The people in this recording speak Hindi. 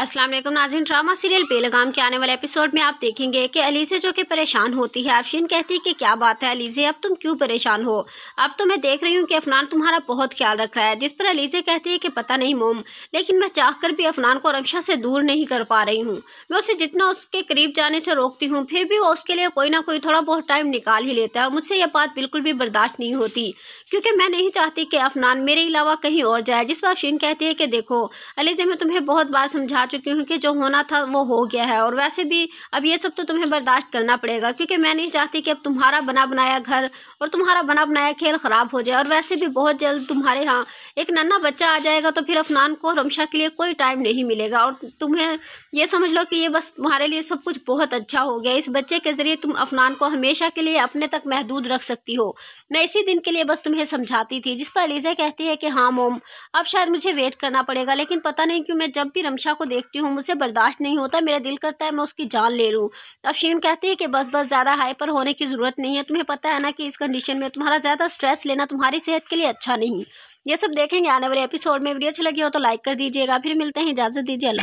अस्सलाम वालेकुम नाजिन ड्रामा सीरियल बेलगाम के आने वाले एपिसोड में आप देखेंगे कि अलीजे जो कि परेशान होती है आफशीन कहती है कि क्या बात है अलीजे अब तुम क्यों परेशान हो अब तो मैं देख रही हूँ कि अफनान तुम्हारा बहुत ख्याल रख रहा है जिस पर अलीजे कहती है कि पता नहीं मोम लेकिन मैं चाह कर भी अफनान को रमशा से दूर नहीं कर पा रही हूँ मैं उसे जितना उसके करीब जाने से रोकती हूँ फिर भी वो उसके लिए कोई ना कोई थोड़ा बहुत टाइम निकाल ही लेता है और मुझसे यह बात बिल्कुल भी बर्दाश्त नहीं होती क्योंकि मैं नहीं चाहती कि अफनान मेरे अलावा कहीं और जाए जिस पर अफशीन कहती है कि देखो अलीजे मैं तुम्हें बहुत बार समझा बता चुकी हूँ कि जो होना था वो हो गया है और वैसे भी अब ये सब तो तुम्हें बर्दाश्त करना पड़ेगा क्योंकि मैं नहीं चाहती कि अब तुम्हारा बना बनाया घर और तुम्हारा बना बनाया खेल ख़राब हो जाए और वैसे भी बहुत जल्द तुम्हारे यहाँ एक नन्ना बच्चा आ जाएगा तो फिर अफनान को रमशा के लिए कोई टाइम नहीं मिलेगा और तुम्हें यह समझ लो कि ये बस तुम्हारे लिए सब कुछ बहुत अच्छा हो गया इस बच्चे के ज़रिए तुम अफनान को हमेशा के लिए अपने तक महदूद रख सकती हो मैं इसी दिन के लिए बस तुम्हें समझाती थी जिस पर अलीज़ा कहती है कि हाँ मोम अब शायद मुझे वेट करना पड़ेगा लेकिन पता नहीं क्यों मैं जब भी रमशा को देखती हूँ मुझे बर्दाश्त नहीं होता मेरा दिल करता है मैं उसकी जान ले लूँ अफशीन कहती है कि बस बस ज़्यादा हाइपर होने की ज़रूरत नहीं है तुम्हें पता है ना कि इस कंडीशन में तुम्हारा ज़्यादा स्ट्रेस लेना तुम्हारी सेहत के लिए अच्छा नहीं ये सब देखेंगे आने वाले एपिसोड में वीडियो अच्छी लगी हो तो लाइक कर दीजिएगा फिर मिलते हैं इजाज़त दीजिए